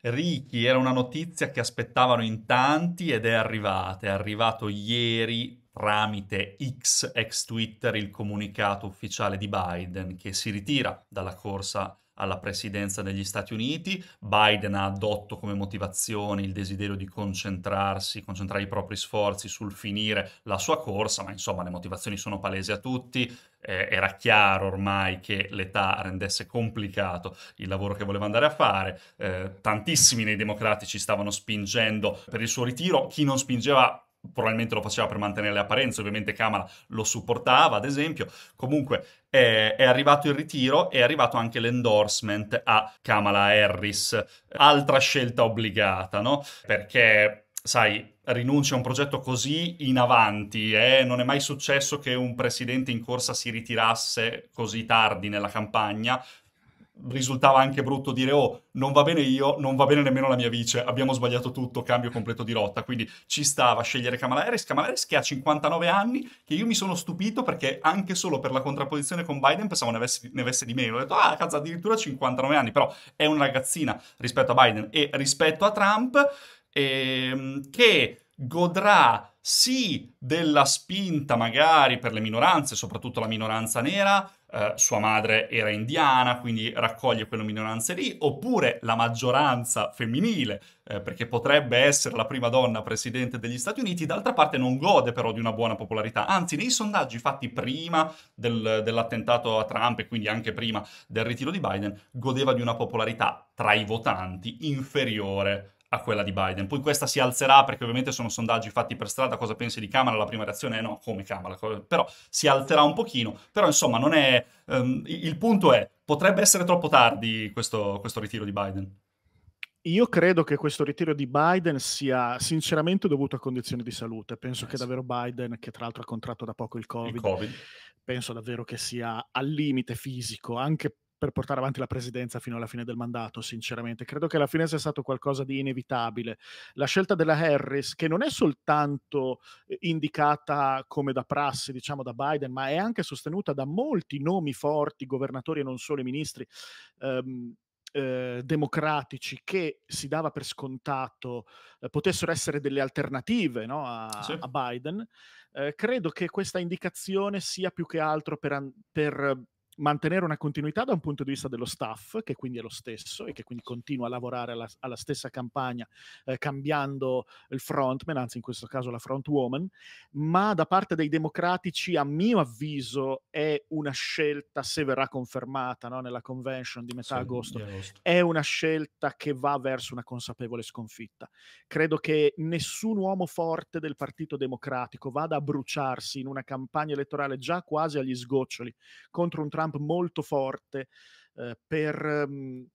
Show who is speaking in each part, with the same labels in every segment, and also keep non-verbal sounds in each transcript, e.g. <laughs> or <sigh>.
Speaker 1: Ricky era una notizia che aspettavano in tanti ed è arrivata, è arrivato ieri tramite X ex Twitter il comunicato ufficiale di Biden che si ritira dalla corsa alla presidenza degli Stati Uniti. Biden ha adotto come motivazione il desiderio di concentrarsi, concentrare i propri sforzi sul finire la sua corsa, ma insomma le motivazioni sono palesi a tutti. Eh, era chiaro ormai che l'età rendesse complicato il lavoro che voleva andare a fare. Eh, tantissimi nei democratici stavano spingendo per il suo ritiro. Chi non spingeva probabilmente lo faceva per mantenere le apparenze, ovviamente Kamala lo supportava, ad esempio. Comunque eh, è arrivato il ritiro e è arrivato anche l'endorsement a Kamala Harris, altra scelta obbligata, no? Perché, sai, rinuncia a un progetto così in avanti, eh? non è mai successo che un presidente in corsa si ritirasse così tardi nella campagna, risultava anche brutto dire oh non va bene io, non va bene nemmeno la mia vice, abbiamo sbagliato tutto, cambio completo di rotta, quindi ci stava a scegliere Kamala Harris, Kamala Harris che ha 59 anni, che io mi sono stupito perché anche solo per la contrapposizione con Biden pensavo ne avesse, ne avesse di meno, ho detto ah cazzo addirittura 59 anni, però è una ragazzina rispetto a Biden e rispetto a Trump ehm, che godrà sì della spinta magari per le minoranze, soprattutto la minoranza nera, eh, sua madre era indiana, quindi raccoglie quelle minoranze lì, oppure la maggioranza femminile, eh, perché potrebbe essere la prima donna presidente degli Stati Uniti, d'altra parte non gode però di una buona popolarità, anzi nei sondaggi fatti prima del, dell'attentato a Trump e quindi anche prima del ritiro di Biden, godeva di una popolarità tra i votanti inferiore a quella di Biden. Poi questa si alzerà perché ovviamente sono sondaggi fatti per strada, cosa pensi di Kamala? La prima reazione è no, come Kamala? Però si alzerà un pochino, però insomma non è... Um, il punto è, potrebbe essere troppo tardi questo, questo ritiro di Biden.
Speaker 2: Io credo che questo ritiro di Biden sia sinceramente dovuto a condizioni di salute. Penso nice. che eh davvero Biden, che tra l'altro ha contratto da poco il COVID, il COVID. penso davvero che sia al limite fisico, anche per portare avanti la presidenza fino alla fine del mandato, sinceramente. Credo che alla fine sia stato qualcosa di inevitabile. La scelta della Harris, che non è soltanto eh, indicata come da prassi, diciamo, da Biden, ma è anche sostenuta da molti nomi forti, governatori e non solo ministri. Ehm, eh, democratici che si dava per scontato eh, potessero essere delle alternative no, a, sì. a, Biden, eh, credo che questa indicazione sia più che altro per, per mantenere una continuità da un punto di vista dello staff, che quindi è lo stesso e che quindi continua a lavorare alla, alla stessa campagna, eh, cambiando il frontman, anzi in questo caso la frontwoman, ma da parte dei democratici, a mio avviso, è una scelta, se verrà confermata no, nella convention di metà sì, agosto, agosto, è una scelta che va verso una consapevole sconfitta. Credo che nessun uomo forte del Partito Democratico vada a bruciarsi in una campagna elettorale già quasi agli sgoccioli contro un Trump Trump molto forte eh, per, mhmm,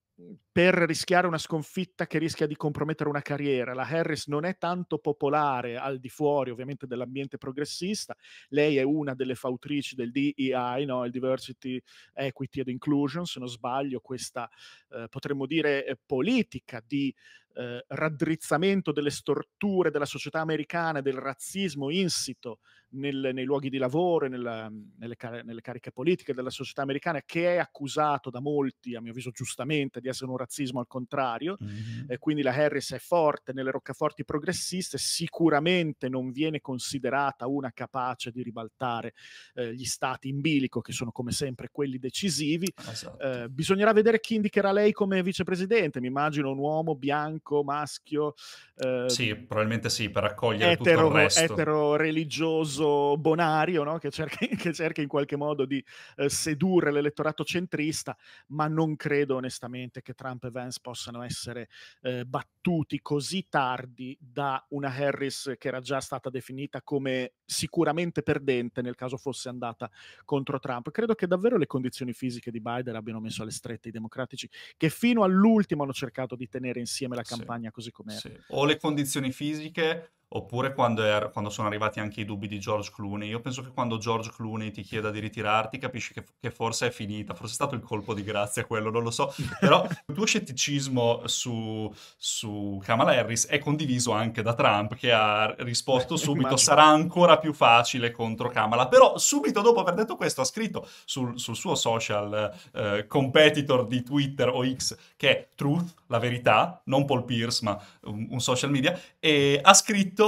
Speaker 2: per, rischiare una sconfitta che rischia di compromettere una carriera. La Harris non è tanto popolare al di fuori ovviamente dell'ambiente progressista, lei è una delle fautrici del DEI, no? il Diversity, Equity and Inclusion, se non sbaglio, questa eh, potremmo dire eh, politica di eh, raddrizzamento delle storture della società americana, e del razzismo insito nel, nei luoghi di lavoro, nella, nelle, car- nelle, cariche politiche della società americana, che è accusato da molti, a mio avviso giustamente, di essere un razzismo al contrario. Mm-hmm. Eh, quindi la Harris è forte nelle roccaforti progressiste, sicuramente non viene considerata una capace di ribaltare eh, gli stati in bilico, che sono come sempre quelli decisivi. Esatto. Eh, bisognerà vedere chi indicherà lei come vicepresidente. Mi immagino un uomo bianco bianco, maschio. Eh, sì,
Speaker 1: probabilmente sì, per accogliere etero, tutto il resto. Etero
Speaker 2: religioso bonario, no? che, cerca, <laughs> che, cerca, in qualche modo di eh, sedurre l'elettorato centrista, ma non credo onestamente che Trump e Vance possano essere eh, battuti così tardi da una Harris che era già stata definita come sicuramente perdente nel caso fosse andata contro Trump. Credo che davvero le condizioni fisiche di Biden abbiano messo alle strette i democratici che fino all'ultimo hanno cercato di tenere insieme la campagna sì, così com'era. Sì.
Speaker 1: O le condizioni fisiche oppure quando, è, er-, quando, sono arrivati anche i dubbi di George Clooney. Io penso che quando George Clooney ti chieda di ritirarti, capisci che, che forse è finita, forse è stato il colpo di grazia quello, non lo so. Però <laughs> il tuo scetticismo su, su Kamala Harris è condiviso anche da Trump, che ha risposto subito: sarà ancora più facile contro Kamala. Però subito dopo aver detto questo, ha scritto sul, sul suo social eh, competitor di Twitter o X, che è Truth, la verità, non Paul Pierce, ma un, un social media, e ha scritto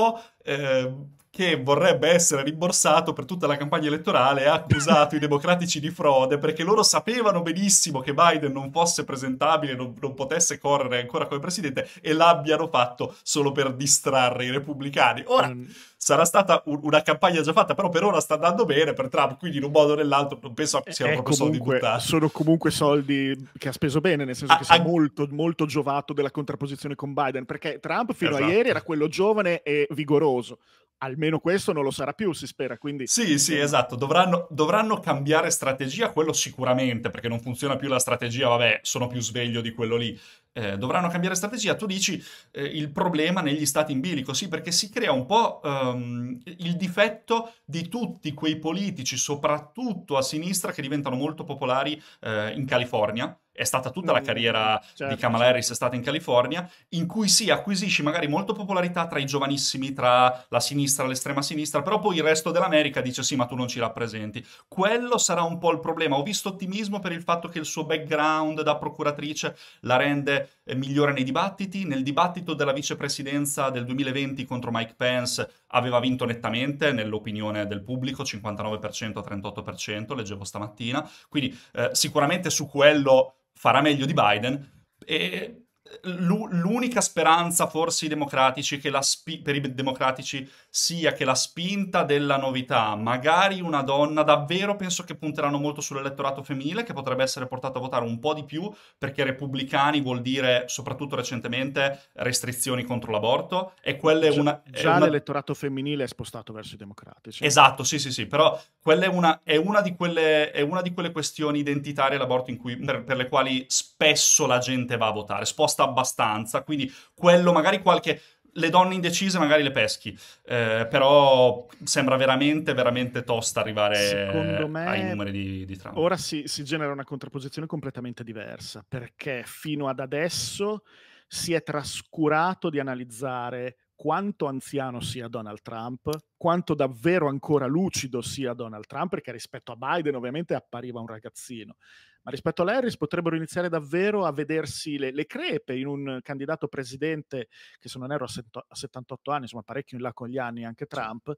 Speaker 1: eh, che vorrebbe essere rimborsato per tutta la campagna elettorale, ha accusato i democratici di frode perché loro sapevano benissimo che Biden non fosse presentabile, non, non potesse correre ancora come presidente e l'abbiano fatto solo per distrarre i repubblicani. Ora, mm. sarà stata un, una campagna già fatta, però per ora sta andando bene per Trump, quindi in un modo o nell'altro non penso che siano eh, proprio soldi buttati.
Speaker 2: Sono comunque soldi che ha speso bene, nel senso ah, che si è molto, molto giovato della contrapposizione con Biden, perché Trump fino esatto. a ieri era quello giovane e vigoroso almeno questo non lo
Speaker 1: sarà più, si spera. Quindi... Sì, sì, esatto. Dovranno, dovranno, cambiare strategia, quello sicuramente, perché non funziona più la strategia, vabbè, sono più sveglio di quello lì. Eh, dovranno cambiare strategia. Tu dici eh, il problema negli stati in bilico, sì, perché si crea un po' ehm, il difetto di tutti quei politici, soprattutto a sinistra, che diventano molto popolari eh, in California è stata tutta la carriera certo, di Kamala certo. Harris, è stata in California, in cui si sì, acquisisci magari molto popolarità tra i giovanissimi, tra la sinistra, e l'estrema sinistra, però poi il resto dell'America dice sì, ma tu non ci rappresenti. Quello sarà un po' il problema. Ho visto ottimismo per il fatto che il suo background da procuratrice la rende eh, migliore nei dibattiti. Nel dibattito della vicepresidenza del 2020 contro Mike Pence aveva vinto nettamente nell'opinione del pubblico, 59% a 38%, leggevo stamattina, quindi eh, sicuramente su quello farà meglio di Biden e l'unica speranza forse democratici spi- per i democratici sia che la spinta della novità, magari una donna, davvero penso che punteranno molto sull'elettorato femminile che potrebbe essere portato a votare un po' di più perché repubblicani vuol dire soprattutto recentemente restrizioni contro l'aborto e quella è una... Già, già è una...
Speaker 2: l'elettorato femminile è spostato verso i
Speaker 1: democratici. Esatto, sì sì sì, però quella è una, è una, di, quelle, è una di, quelle, questioni identitarie all'aborto in cui, per, per, le quali spesso la gente va a votare, sposta costa abbastanza, quindi quello magari qualche le donne indecise magari le peschi, eh, però sembra veramente, veramente tosta arrivare me, ai numeri di, di Trump. Ora
Speaker 2: si, si, genera una contrapposizione completamente diversa, perché fino ad adesso si è trascurato di analizzare quanto anziano sia Donald Trump, quanto davvero ancora lucido sia Donald Trump, perché rispetto a Biden ovviamente appariva un ragazzino, ma rispetto a Harris potrebbero iniziare davvero a vedersi le, le, crepe in un candidato presidente che se non erro a 78 anni, insomma parecchio in là con gli anni anche Trump,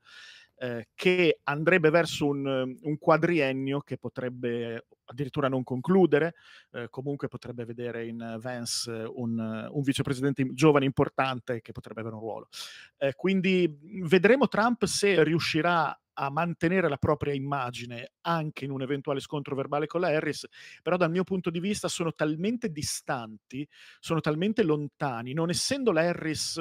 Speaker 2: eh, che andrebbe verso un, un, quadriennio che potrebbe addirittura non concludere, eh, comunque potrebbe vedere in Vance un, un vicepresidente giovane importante che potrebbe avere un ruolo. Eh, quindi vedremo Trump se riuscirà a mantenere la propria immagine anche in un eventuale scontro verbale con la Harris, però dal mio punto di vista sono talmente distanti, sono talmente lontani, non essendo la Harris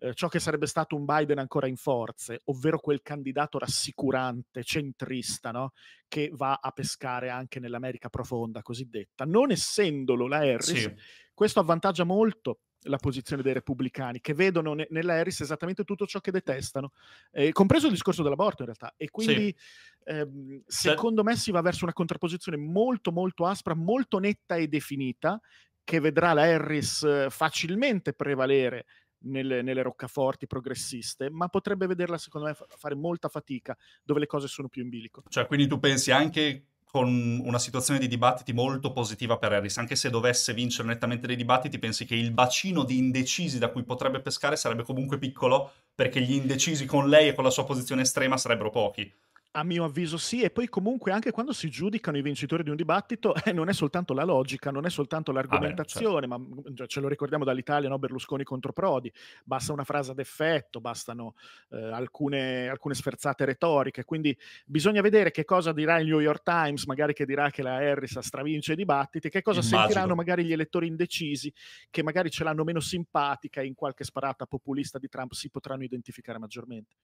Speaker 2: eh, ciò che sarebbe stato un Biden ancora in forze, ovvero quel candidato rassicurante, centrista, no? che va a pescare anche nell'America profonda cosiddetta, non essendolo la Harris, sì. questo avvantaggia molto la posizione dei repubblicani, che vedono ne- nella Harris esattamente tutto ciò che detestano, eh, compreso il discorso dell'aborto in realtà. E quindi sì. ehm, secondo sì. me si va verso una contrapposizione molto molto aspra, molto netta e definita, che vedrà la Harris eh, facilmente prevalere nelle, nelle, roccaforti progressiste, ma potrebbe vederla, secondo me, fare molta fatica dove le cose sono più in bilico.
Speaker 1: Cioè, quindi tu pensi anche con una situazione di dibattiti molto positiva per Harris, anche se dovesse vincere nettamente dei dibattiti, pensi che il bacino di indecisi da cui potrebbe pescare sarebbe comunque piccolo, perché gli indecisi con lei e con la sua posizione estrema sarebbero pochi.
Speaker 2: A mio avviso sì, e poi comunque anche quando si giudicano i vincitori di un dibattito <laughs> eh, non è soltanto la logica, non è soltanto l'argomentazione,
Speaker 1: ah beh, certo. ma mhmm,
Speaker 2: ce lo ricordiamo dall'Italia, no? Berlusconi contro Prodi, basta una frase ad effetto, bastano eh, alcune, alcune, sferzate retoriche, quindi bisogna vedere che cosa dirà il New York Times, magari che dirà che la Harris stravince i dibattiti, che cosa Immagino. sentiranno magari gli elettori indecisi, che magari ce l'hanno meno simpatica e in qualche sparata populista di Trump si potranno identificare maggiormente.